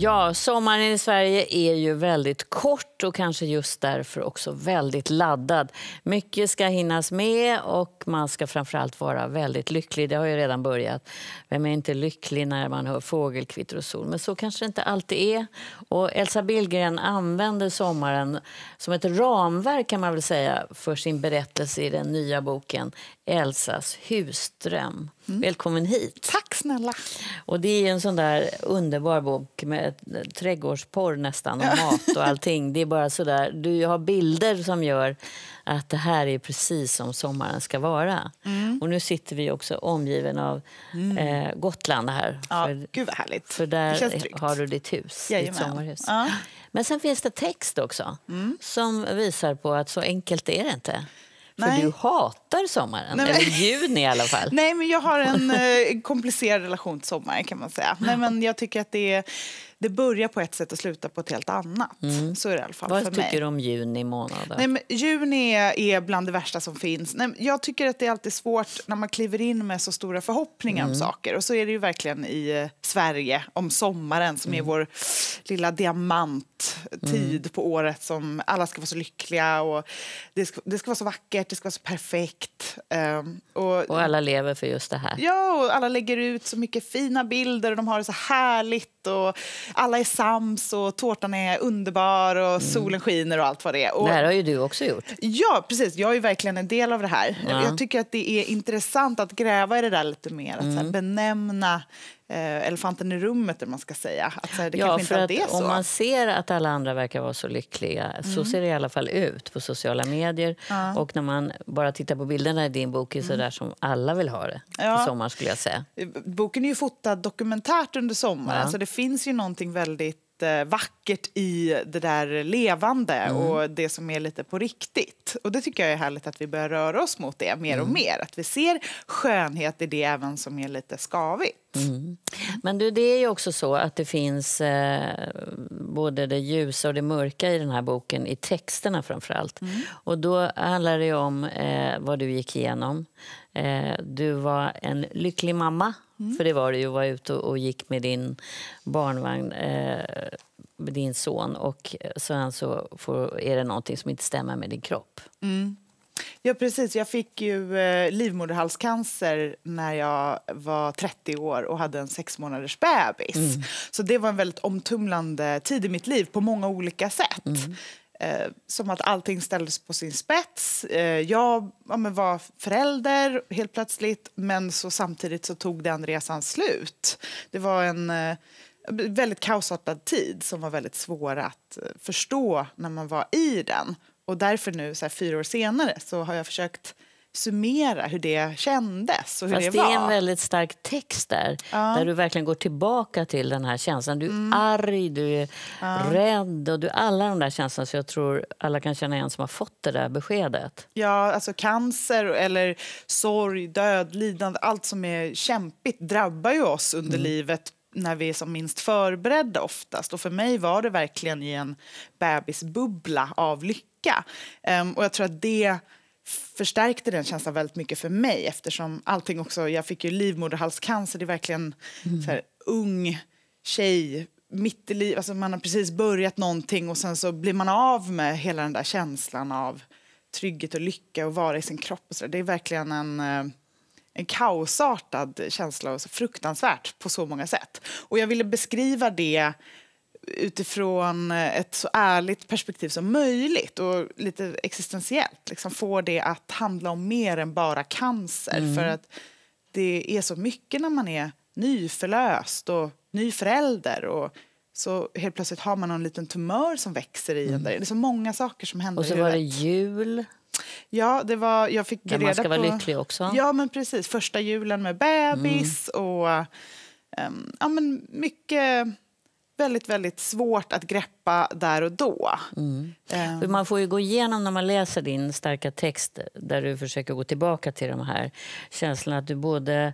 Ja, sommaren i Sverige är ju väldigt kort och kanske just därför också väldigt laddad. Mycket ska hinnas med och man ska framförallt vara väldigt lycklig. Det har ju redan börjat. Vem är inte lycklig när man hör fågelkvitter och sol? Men så kanske det inte alltid är. Och Elsa Billgren använder sommaren som ett ramverk kan man väl säga för sin berättelse i den nya boken Elsas Husström. Mm. Välkommen hit. Tack snälla. Och det är en sån där underbar bok med trädgårdsporr nästan och mat och allting. Det är bara så där, du har bilder som gör att det här är precis som sommaren ska vara. Mm. Och nu sitter vi också omgiven av mm. eh, Gotland här. Ja, för, gud vad härligt. För där har du ditt hus, Jajamän. ditt sommarhus. Ja. Men sen finns det text också mm. som visar på att så enkelt är det inte. För du hatar sommaren, Nej, men... eller juni i alla fall. Nej, men jag har en eh, komplicerad relation till sommaren kan man säga. Nej, men jag tycker att det är det börjar på ett sätt och slutar på ett helt annat. Mm. Så är det i alla fall Vad för tycker mig. du om juni månad? Nej, men, juni är, bland det värsta som finns. Nej, jag tycker att det är alltid svårt när man kliver in med så stora förhoppningar mm. om saker. Och så är det ju verkligen i eh, Sverige om sommaren som mm. är vår lilla diamanttid mm. på året som alla ska vara så lyckliga och det ska, det ska vara så vackert, det ska vara så perfekt. Um, och, och alla lever för just det här. Ja, och alla lägger ut så mycket fina bilder och de har det så härligt. Och alla är sams och tårtan är underbar och mm. solen skiner och allt vad det är. Och, det här har ju du också gjort. Ja, precis. Jag är verkligen en del av det här. Ja. Jag tycker att det är intressant att gräva i det där lite mer, att mm. benämna Eh, elefanten i rummet, eller man ska säga. Att, så här, det ja, för att det om man ser att alla andra verkar vara så lyckliga, mm. så ser det i alla fall ut på sociala medier. Ja. Och när man bara tittar på bilderna i din bok, är så mm. där som alla vill ha det ja. i sommar skulle jag säga. Eh, boken är ju fotad dokumentärt under sommaren, ja. så det finns ju någonting väldigt vackert i det där levande mm. och det som är lite på riktigt. Och det tycker jag är härligt att vi börjar röra oss mot det mer och mm. mer. Att vi ser skönhet i det även som är lite skavigt. Mm. Men du, det är ju också så att det finns eh, både det ljusa och det mörka i den här boken, i texterna framför allt. Mm. Och då handlar det om eh, vad du gick igenom. Eh, du var en lycklig mamma Mm. För det var det ju, var ute och, och gick med din barnvagn, eh, med din son och eh, sen så får, är det någonting som inte stämmer med din kropp. Mm. Ja, precis. Jag fick ju eh, livmoderhalscancer när jag var 30 år och hade en sex månaders bebis. Mm. Så det var en väldigt omtumlande tid i mitt liv på många olika sätt. Mm. Eh, som att allting ställdes på sin spets. Eh, jag ja, var förälder helt plötsligt, men så samtidigt så tog den resan slut. Det var en eh, väldigt kaosartad tid som var väldigt svår att eh, förstå när man var i den. Och därför nu, så här, fyra år senare, så har jag försökt summera hur det kändes och hur Fast det var. Fast det är en väldigt stark text där, ja. där du verkligen går tillbaka till den här känslan. Du är mm. arg, du är ja. rädd och du, alla de där känslorna. Så jag tror alla kan känna igen som har fått det där beskedet. Ja, alltså cancer eller sorg, död, lidande, allt som är kämpigt drabbar ju oss under mm. livet när vi är som minst förberedda oftast. Och för mig var det verkligen i en bebisbubbla av lycka. Um, och jag tror att det förstärkte den känslan väldigt mycket för mig eftersom allting också, jag fick ju livmoderhalscancer, det är verkligen mm. så här, ung tjej, mitt i livet, alltså man har precis börjat någonting och sen så blir man av med hela den där känslan av trygghet och lycka och vara i sin kropp och så där. Det är verkligen en eh, en kaosartad känsla och så fruktansvärt på så många sätt. Och jag ville beskriva det utifrån eh, ett så ärligt perspektiv som möjligt och lite existentiellt. Liksom få det att handla om mer än bara cancer. Mm. För att Det är så mycket när man är nyförlöst och ny förälder. Och så helt plötsligt har man en liten tumör som växer i en. Mm. Där. Det är så många saker som händer. Och så var det jul. Ja, det var, jag fick där reda man ska på, vara lycklig också. Ja, men precis. Första julen med bebis mm. och um, ja, men mycket väldigt, väldigt svårt att greppa där och då. Mm. Um. Man får ju gå igenom när man läser din starka text där du försöker gå tillbaka till de här känslan att du både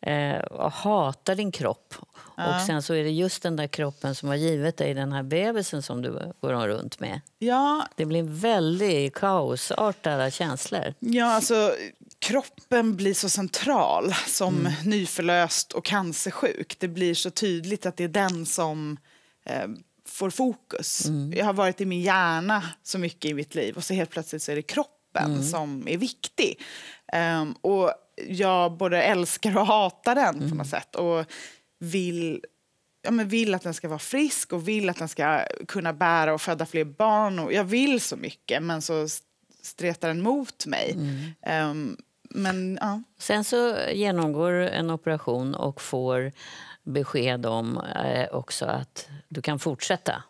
eh, hatar din kropp ja. och sen så är det just den där kroppen som har givit dig den här bebisen som du går runt med. Ja. Det blir väldigt kaosartade känslor. Ja, alltså kroppen blir så central som mm. nyförlöst och cancersjuk. Det blir så tydligt att det är den som eh, får fokus. Mm. Jag har varit i min hjärna så mycket i mitt liv och så helt plötsligt så är det kroppen mm. som är viktig. Um, och jag både älskar och hatar den på något mm. sätt och vill ja, men vill att den ska vara frisk och vill att den ska kunna bära och föda fler barn. Och jag vill så mycket, men så stretar den mot mig. Mm. Um, men, ja. Sen så genomgår du en operation och får besked om eh, också att du kan fortsätta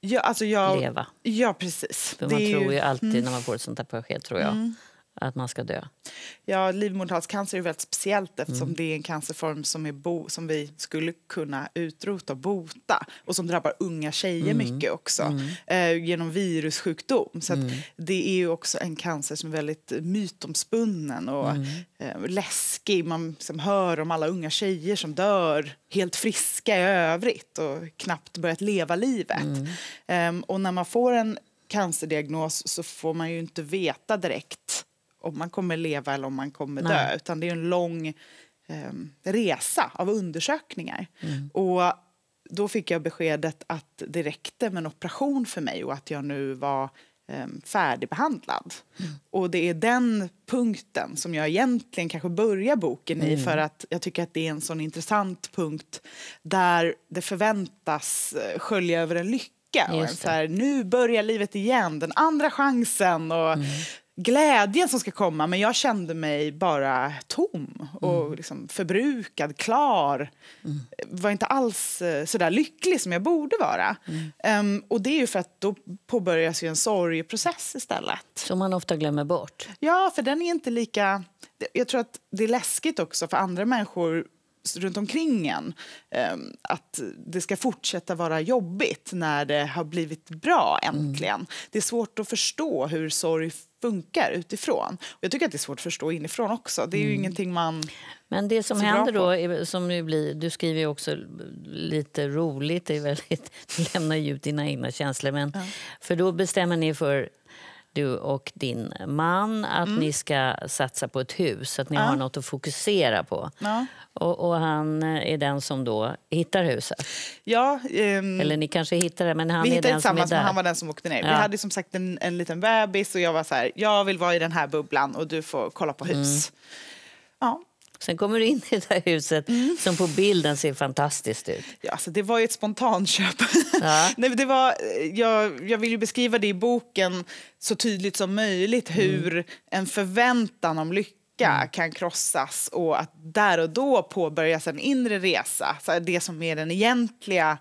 ja, alltså jag, leva. Ja, precis. För man det tror ju alltid mm. när man får ett sånt här besked, tror jag. Mm att man ska dö? Ja, livmoderhalscancer är väldigt speciellt eftersom mm. det är en cancerform som, är bo, som vi skulle kunna utrota och bota och som drabbar unga tjejer mm. mycket också mm. eh, genom virussjukdom. Så mm. det är också en cancer som är väldigt mytomspunnen och mm. eh, läskig. Man liksom hör om alla unga tjejer som dör helt friska i övrigt och knappt börjat leva livet. Eh, och när man får en cancerdiagnos så får man ju inte veta direkt om man kommer leva eller om man kommer Nej. dö. Utan det är en lång eh, resa av undersökningar. Mm. Och då fick jag beskedet att det räckte med en operation för mig och att jag nu var eh, färdigbehandlad. Mm. Och det är den punkten som jag egentligen kanske börjar boken mm. i för mm. att jag tycker att det är en sån intressant punkt där det förväntas eh, skölja över en lycka. Och så här, nu börjar livet igen, den andra chansen. Och, mm glädjen som ska komma, men jag kände mig bara tom och mm. liksom förbrukad, klar. Mm. Var inte alls eh, så där lycklig som jag borde vara. Mm. Um, och det är ju för att då påbörjas ju en sorgeprocess istället. Som man ofta glömmer bort. Ja, för den är inte lika... Jag tror att det är läskigt också för andra människor runt omkring en. Ehm, att det ska fortsätta vara jobbigt när det har blivit bra mm. äntligen. Mm. Det är svårt att förstå hur sorg funkar utifrån. Och jag tycker att det är svårt att förstå inifrån också. Det är mm. ingenting man... Men det som händer då, som nu blir, du skriver ju också lite roligt, det är väldigt, lämnar ju ut dina egna känslor, men, mm. för då bestämmer ni för du och din man att mm. ni ska satsa på ett hus, att ni ja. har något att fokusera på. Ja. Och, och, han eh, är den som då hittar huset? Ja. Um, Eller ni kanske hittar det, men han vi är den som är där. han var den som åkte ner. Ja. Vi hade som sagt en, en liten bebis och jag var så här, jag vill vara i den här bubblan och du får kolla på hus. Mm. Ja, Sen kommer du in i det där huset mm. som på bilden ser fantastiskt ut. Ja, alltså det var ju ett spontanköp. Ja. Nej, det var, eh, jag, jag vill ju beskriva det i boken så tydligt som möjligt mm. hur en förväntan om lycka Mm. kan krossas och att där och då påbörjas en inre resa. Så det som är den egentliga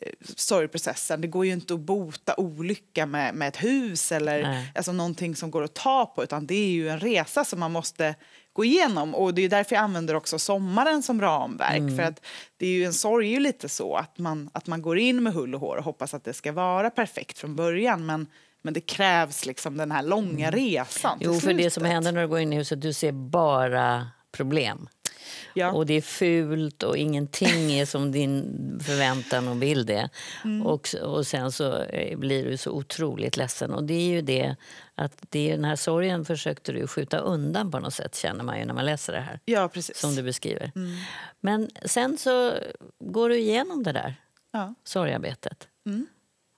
eh, sorgprocessen. Det går ju inte att bota olycka med, med ett hus eller alltså någonting som går att ta på utan det är ju en resa som man måste gå igenom. Och Det är därför jag använder också sommaren som ramverk. Mm. För att det är ju En sorg ju lite så, att man, att man går in med hull och hår och hoppas att det ska vara perfekt från början. Men men det krävs liksom den här långa mm. resan. Jo, för det som händer när du går in i huset, du ser bara problem. Ja. Och det är fult och ingenting är som din förväntan och bild är. Mm. Och, och sen så eh, blir du så otroligt ledsen. Och det är ju det att det är den här sorgen försökte du skjuta undan på något sätt känner man ju när man läser det här. Ja, precis. Som du beskriver. Mm. Men sen så går du igenom det där ja. sorgarbetet. Mm.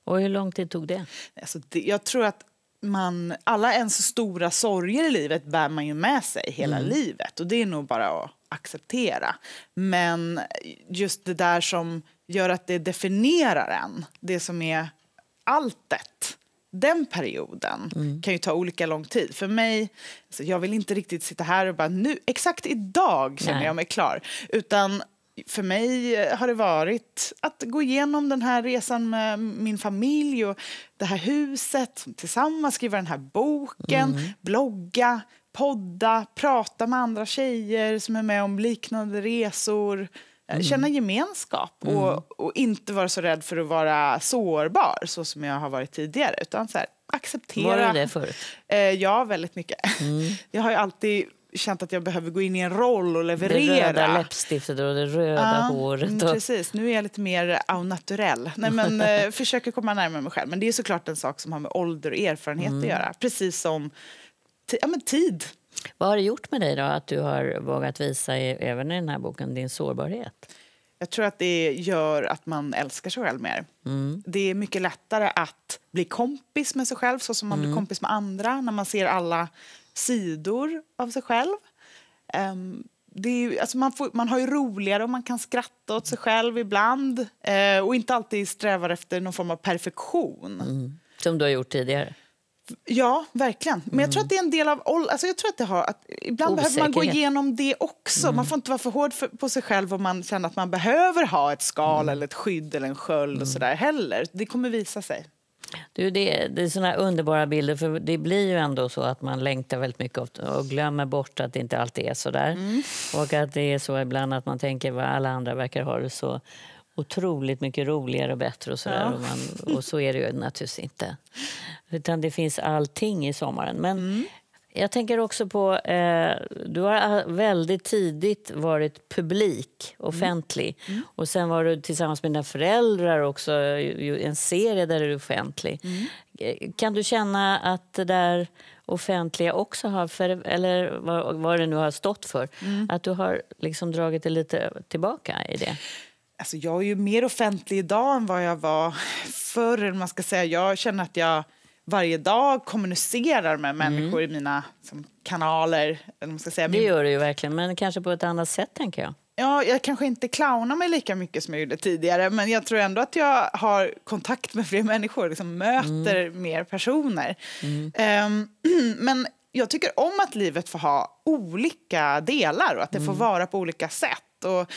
Och hur lång tid tog det? Alltså, det, jag tror att man, alla ens stora sorger i livet bär man ju med sig hela mm. livet. Och det är nog bara att acceptera. Men just det där som gör att det definierar en, det som är alltet den perioden mm. kan ju ta olika lång tid. För mig, alltså jag vill inte riktigt sitta här och bara nu, exakt idag känner Nej. jag mig klar. Utan för mig eh, har det varit att gå igenom den här resan med min familj och det här huset, tillsammans skriva den här boken, mm. blogga, podda, prata med andra tjejer som är med om liknande resor. Eh, mm. Känna gemenskap mm. och, inte vara så rädd för att vara sårbar så som jag har varit tidigare. Utan så här, acceptera. Var du det förut? Eh, ja, väldigt mycket. Mm. Jag har alltid känt att jag behöver gå in i en roll och leverera. Det röda läppstiftet och det röda ah, håret. Och... Precis, nu är jag lite mer au naturel. Nej, men, eh, försöker komma närmare mig själv. Men det är såklart en sak som har med ålder och erfarenhet mm. att göra. Precis som ja, men tid. Vad har det gjort med dig då att du har vågat visa, e-, även i den här boken, din sårbarhet? Jag tror att det gör att man älskar sig själv mer. Mm. Det är mycket lättare att bli kompis med sig själv så som man mm. blir kompis med andra när man ser alla sidor av sig själv. Um, det är, alltså man, får, man har ju roligare och man kan skratta åt sig själv ibland eh, och inte alltid strävar efter någon form av perfektion. Mm. Som du har gjort tidigare? Ja, verkligen. Men jag tror att det är en del av alltså jag tror att det har, att Ibland behöver man gå igenom det också. Mm. Man får inte vara för hård för, på sig själv om man känner att man behöver ha ett skal mm. eller ett skydd eller en sköld mm. och sådär heller. Det kommer visa sig. Du, det, det är såna underbara bilder, för det blir ju ändå så att man längtar väldigt mycket och glömmer bort att det inte alltid är så där. Mm. Och att det är så ibland att man tänker vad alla andra verkar ha det så otroligt mycket roligare och bättre och sådär. Ja. Och, man, och så är det ju naturligtvis inte. Utan det finns allting i sommaren. Men mm. jag tänker också på, eh, du har väldigt tidigt varit publik, mm. offentlig. Mm. Mm. Och sen var du tillsammans med dina föräldrar också en serie där du är offentlig. Mm. Eh, kan du känna att det där offentliga också har, för, eller vad, vad det nu har stått för, mm. att du har liksom dragit dig lite tillbaka i det? Alltså jag är ju mer offentlig idag än vad jag var förr. Man ska säga. Jag känner att jag varje dag kommunicerar med mm. människor mm. i mina som, kanaler. Man ska säga. Det gör du ju verkligen, men kanske på ett annat sätt. tänker jag. Ja, jag kanske inte clownar mig lika mycket som jag gjorde tidigare men jag tror ändå att jag har kontakt med fler människor, liksom möter mm. mer personer. Mm. Um, men jag tycker om att livet får ha olika delar och att det får mm. vara på olika sätt. Och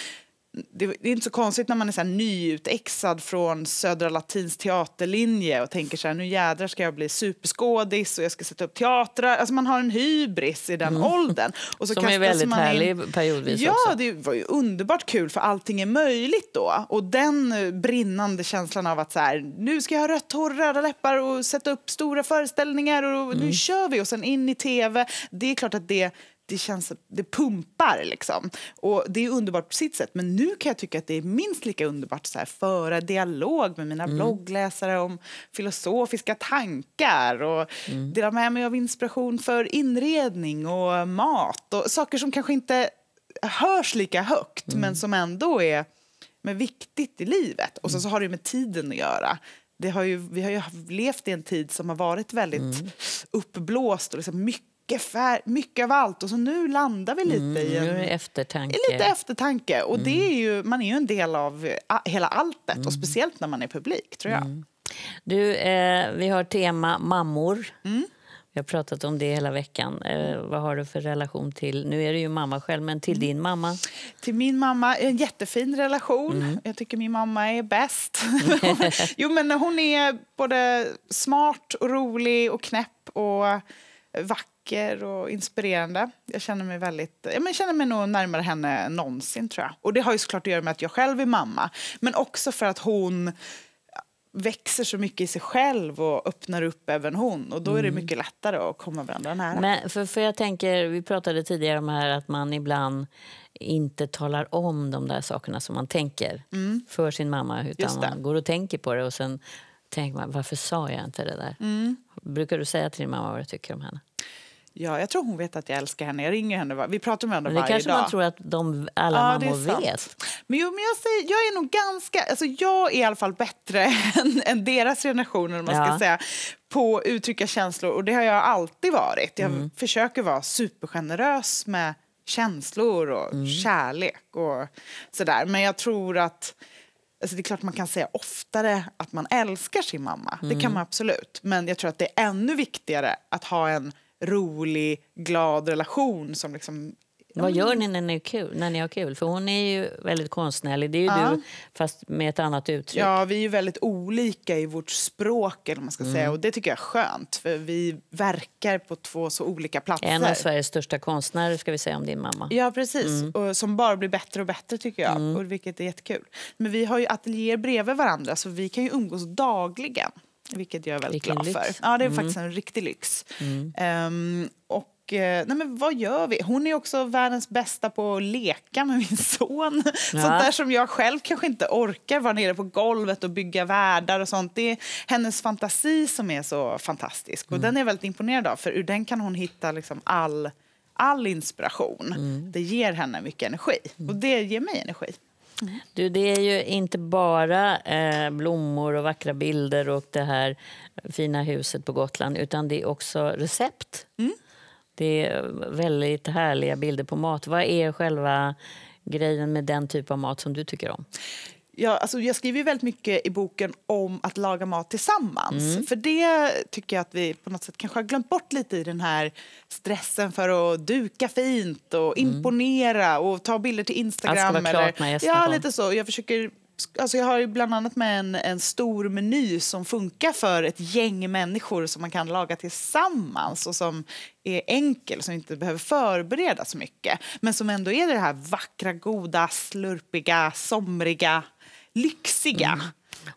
det, är inte så konstigt när man är så nyutexad från Södra Latins teaterlinje och tänker så här, nu jädrar ska jag bli superskådis och jag ska sätta upp teatrar. Alltså man har en hybris i den mm. åldern. Och så Som är väldigt man härlig in... periodvis ja, också. det var ju underbart kul för allting är möjligt då. Och den eh, brinnande känslan av att så här, nu ska jag ha rött hår, röda läppar och sätta upp stora föreställningar och mm. nu kör vi och sen in i tv. Det är klart att det det känns, det pumpar liksom. Och det är underbart på sitt sätt, men nu kan jag tycka att det är minst lika underbart att föra dialog med mina mm. bloggläsare om filosofiska tankar och mm. dela med mig av inspiration för inredning och mat och saker som kanske inte hörs lika högt, mm. men som ändå är men viktigt i livet. Och sen mm. så har det med tiden att göra. Det har ju, vi har ju levt i en tid som har varit väldigt mm. uppblåst och liksom mycket mycket, fär, mycket av allt och så nu landar vi lite mm, i en, eftertanke. lite eftertanke. Och mm. det är ju, man är ju en del av hela alltet mm. och speciellt när man är publik tror jag. Mm. Du, eh, vi har tema mammor. Mm. Vi har pratat om det hela veckan. Eh, vad har du för relation till, nu är du ju mamma själv, men till mm. din mamma? Till min mamma, en jättefin relation. Mm. Jag tycker min mamma är bäst. jo men hon är både smart och rolig och knäpp och vacker vacker och inspirerande. Jag känner mig väldigt, jag känner mig nog närmare henne än någonsin tror jag. Och det har ju såklart att göra med att jag själv är mamma, men också för att hon växer så mycket i sig själv och öppnar upp även hon. Och då är det mm. mycket lättare att komma varandra nära. Men för, för jag tänker, vi pratade tidigare om här att man ibland inte talar om de där sakerna som man tänker mm. för sin mamma. Utan man går och tänker på det och sen tänker varför sa jag inte det där? Mm. Brukar du säga till din mamma vad du tycker om henne? Ja, jag tror hon vet att jag älskar henne. Jag ringer henne. Vi pratar med henne varje dag. Det kanske man tror att de, alla ja, mammor vet. Men, jo, men jag, säger, jag är nog ganska... Alltså, jag är i alla fall bättre än, än deras generationer, om man ja. ska säga på att uttrycka känslor. Och det har jag alltid varit. Jag mm. försöker vara supergenerös med känslor och mm. kärlek och sådär. Men jag tror att... Alltså det är klart man kan säga oftare att man älskar sin mamma. Mm. Det kan mm. man absolut. Men jag tror att det är ännu viktigare att ha en rolig, glad relation som liksom vad gör ni när ni, är kul, när ni har kul? För hon är ju väldigt konstnärlig, det är ju ja. du, fast med ett annat uttryck. Ja, vi är ju väldigt olika i vårt språk, eller man ska mm. säga. och det tycker jag är skönt, för vi verkar på två så olika platser. En av Sveriges största konstnärer, ska vi säga om din mamma. Ja, precis, mm. och som bara blir bättre och bättre, tycker jag, mm. och vilket är jättekul. Men vi har ju ateljéer bredvid varandra, så vi kan ju umgås dagligen. Vilket jag är väldigt Vilken glad lyx. för. Ja, det är mm. faktiskt en riktig lyx. Mm. Um, och eh, nej men vad gör vi? Hon är också världens bästa på att leka med min son. Ja. Sånt där som jag själv kanske inte orkar vara nere på golvet och bygga världar och sånt. Det är hennes fantasi som är så fantastisk och mm. den är jag väldigt imponerad av för ur den kan hon hitta liksom all, all inspiration. Mm. Det ger henne mycket energi mm. och det ger mig energi. Du, det är ju inte bara eh, blommor och vackra bilder och det här fina huset på Gotland utan det är också recept. Mm. Det är väldigt härliga bilder på mat. Vad är själva grejen med den typ av mat som du tycker om? jag, alltså jag skriver väldigt mycket i boken om att laga mat tillsammans. Mm. För det tycker jag att vi på något sätt kanske har glömt bort lite i den här stressen för att duka fint och mm. imponera och ta bilder till Instagram. Alltså, eller, klart, ja, lite så. Jag försöker Alltså jag har bland annat med en, en stor meny som funkar för ett gäng människor som man kan laga tillsammans och som är enkel, som inte behöver förbereda så mycket. Men som ändå är det här vackra, goda, slurpiga, somriga lyxiga. Mm.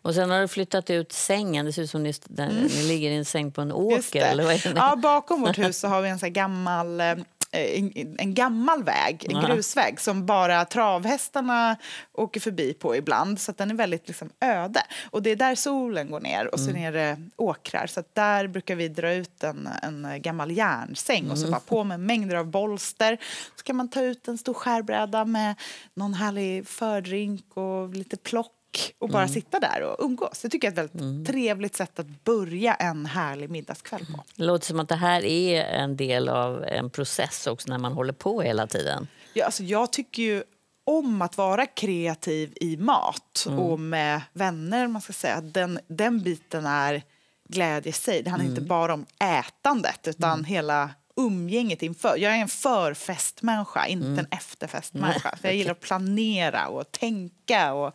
Och sen har du flyttat ut sängen. Det ser ut som ni, där, mm. ni ligger i en säng på en åker. ja, bakom vårt hus så har vi en så gammal eh, en, en gammal väg, en Aha. grusväg som bara travhästarna åker förbi på ibland. Så den är väldigt liksom, öde. Och det är där solen går ner och mm. sen är det eh, åkrar. Så där brukar vi dra ut en, en gammal järnsäng och så mm. bara på med mängder av bolster. Så kan man ta ut en stor skärbräda med någon härlig fördrink och lite plock bok och bara mm. sitta där och umgås. Det tycker jag är ett väldigt mm. trevligt sätt att börja en härlig middagskväll på. Det låter som att det här är en del av en process också när man håller på hela tiden. Ja, alltså jag tycker ju om att vara kreativ i mat mm. och med vänner. man ska säga. Den, den biten är glädje i sig. Det handlar mm. inte bara om ätandet utan mm. hela umgänget inför. Jag är en förfestmänniska, inte mm. en efterfestmänniska. Mm. För jag gillar att planera och tänka och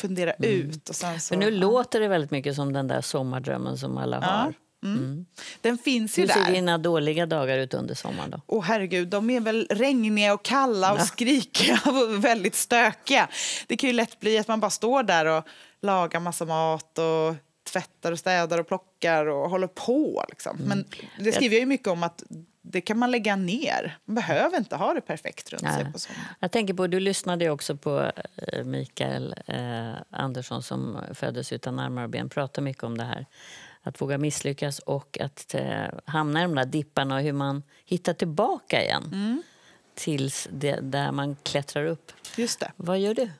fundera mm. ut. Och sen så, Men nu ja. låter det väldigt mycket som den där sommardrömmen som alla ja. har. Mm. mm. Den finns ju Hur där. ser dina dåliga dagar ut under sommaren? då? oh, herregud, de är väl regniga och kalla och ja. skrikiga och väldigt stökiga. Det kan ju lätt bli att man bara står där och lagar massa mat och tvättar och städar och plockar och håller på. Liksom. Mm. Men det skriver jag ju mycket om att det kan man lägga ner. Man behöver inte ha det perfekt runt Nej. sig. På sånt. Jag tänker på, du lyssnade också på eh, Mikael eh, Andersson som föddes utan armar och ben. Pratar mycket om det här. Att våga misslyckas och att eh, hamna i de där dipparna och hur man hittar tillbaka igen. Mm. Tills det, där man klättrar upp. Just det. Vad gör du?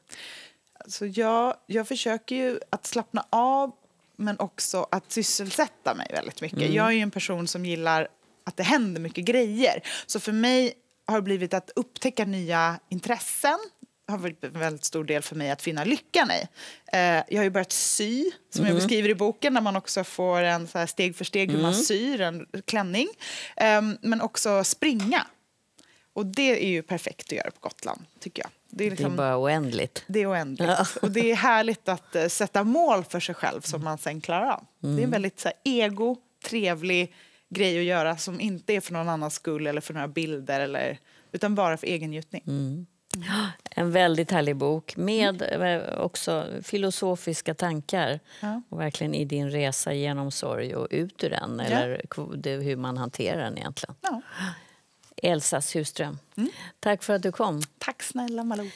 Alltså jag, jag försöker ju att slappna av men också att sysselsätta mig väldigt mycket. Mm. Jag är en person som gillar att det händer mycket grejer. Så för mig har det blivit att upptäcka nya intressen har varit en väldigt stor del för mig att finna lyckan i. Eh, jag har ju börjat sy, som mm. jag beskriver i boken, där man också får en så steg för steg hur mm. man syr en klänning. Eh, men också springa. Och det är ju perfekt att göra på Gotland, tycker jag. Det är, liksom, det är liksom- bara oändligt. Det är oändligt. Ja. Och det är härligt att uh, sätta mål för sig själv som man sen klarar av. Mm. Det är en mm. väldigt så här, ego, trevlig grej att göra som inte är för någon annans skull eller för några bilder eller, utan bara för egen njutning. Mm. mm. En väldigt härlig bok med eh, också filosofiska tankar. Ja. Och verkligen i din resa genom sorg och ut ur den, ja. hur man hanterar den egentligen. Ja. Elsa Surström. Mm. Tack för att du kom. Tack snälla Malou.